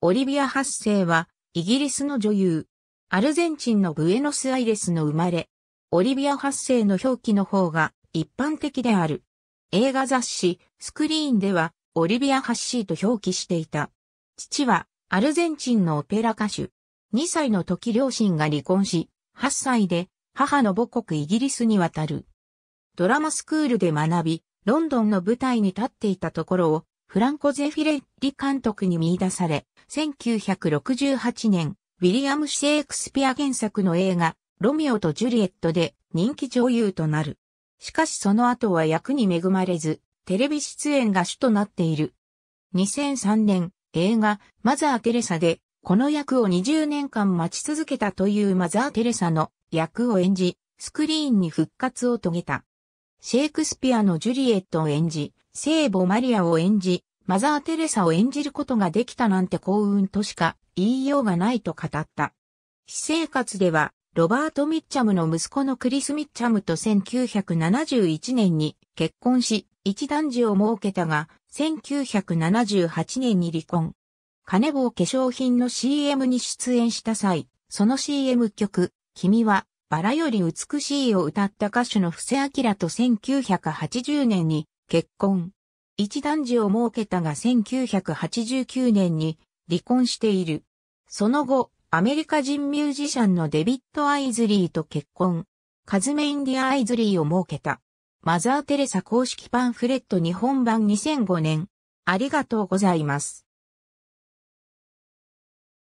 オリビア8世は、イギリスの女優。アルゼンチンのブエノスアイレスの生まれ。オリビア8世の表記の方が一般的である。映画雑誌、スクリーンでは、オリビア・8世と表記していた。父は、アルゼンチンのオペラ歌手。2歳の時両親が離婚し、8歳で、母の母国イギリスに渡る。ドラマスクールで学び、ロンドンの舞台に立っていたところを、フランコ・ゼフィレッリ監督に見出され、1968年、ウィリアム・シェイクスピア原作の映画、ロミオとジュリエットで人気女優となる。しかしその後は役に恵まれず、テレビ出演が主となっている。2003年、映画、マザー・テレサで、この役を20年間待ち続けたというマザー・テレサの役を演じ、スクリーンに復活を遂げた。シェイクスピアのジュリエットを演じ、聖母マリアを演じ、マザー・テレサを演じることができたなんて幸運としか言いようがないと語った。私生活では、ロバート・ミッチャムの息子のクリス・ミッチャムと1971年に結婚し、一男児を設けたが、1978年に離婚。金棒化粧品の CM に出演した際、その CM 曲、君はバラより美しいを歌った歌手の布施明と1980年に結婚。一男児を設けたが1989年に離婚している。その後、アメリカ人ミュージシャンのデビッド・アイズリーと結婚。カズメインディア・アイズリーを設けた。マザー・テレサ公式パンフレット日本版2005年。ありがとうございます。